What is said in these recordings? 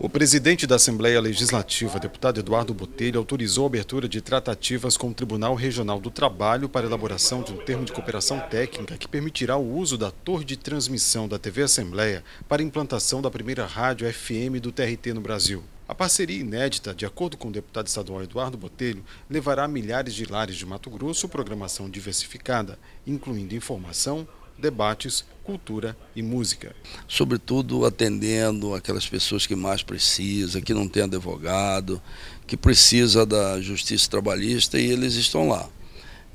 O presidente da Assembleia Legislativa, deputado Eduardo Botelho, autorizou a abertura de tratativas com o Tribunal Regional do Trabalho para elaboração de um termo de cooperação técnica que permitirá o uso da torre de transmissão da TV Assembleia para implantação da primeira rádio FM do TRT no Brasil. A parceria inédita, de acordo com o deputado estadual Eduardo Botelho, levará a milhares de lares de Mato Grosso programação diversificada, incluindo informação, debates, cultura e música. Sobretudo atendendo aquelas pessoas que mais precisam, que não têm advogado, que precisa da justiça trabalhista e eles estão lá.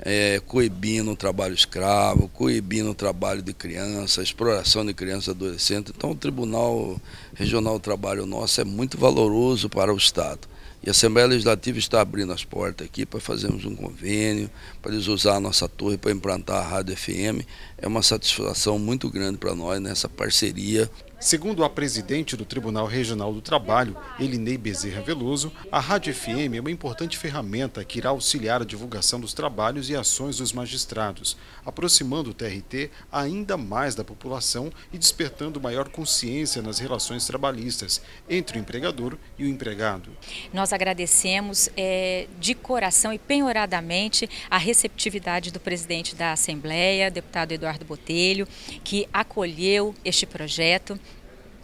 É, coibindo o trabalho escravo, coibindo o trabalho de criança, exploração de criança e adolescente. Então o Tribunal Regional do Trabalho nosso é muito valoroso para o Estado. E a Assembleia Legislativa está abrindo as portas aqui para fazermos um convênio, para eles usar a nossa torre para implantar a Rádio FM. É uma satisfação muito grande para nós nessa parceria Segundo a presidente do Tribunal Regional do Trabalho, Elinei Bezerra Veloso, a Rádio FM é uma importante ferramenta que irá auxiliar a divulgação dos trabalhos e ações dos magistrados, aproximando o TRT ainda mais da população e despertando maior consciência nas relações trabalhistas entre o empregador e o empregado. Nós agradecemos é, de coração e penhoradamente a receptividade do presidente da Assembleia, deputado Eduardo Botelho, que acolheu este projeto.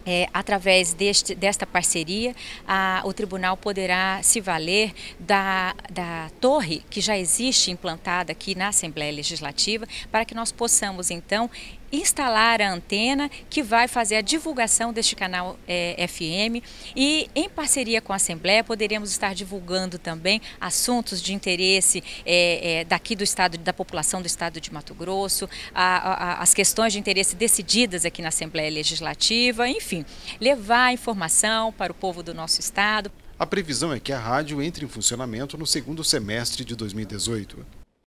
É, através deste, desta parceria, a, o tribunal poderá se valer da, da torre que já existe implantada aqui na Assembleia Legislativa, para que nós possamos, então, instalar a antena que vai fazer a divulgação deste canal é, eh, FM e em parceria com a Assembleia poderemos estar divulgando também assuntos de interesse é, é, daqui do estado, da população do estado de Mato Grosso, a, a, as questões de interesse decididas aqui na Assembleia Legislativa, enfim, levar informação para o povo do nosso estado. A previsão é que a rádio entre em funcionamento no segundo semestre de 2018.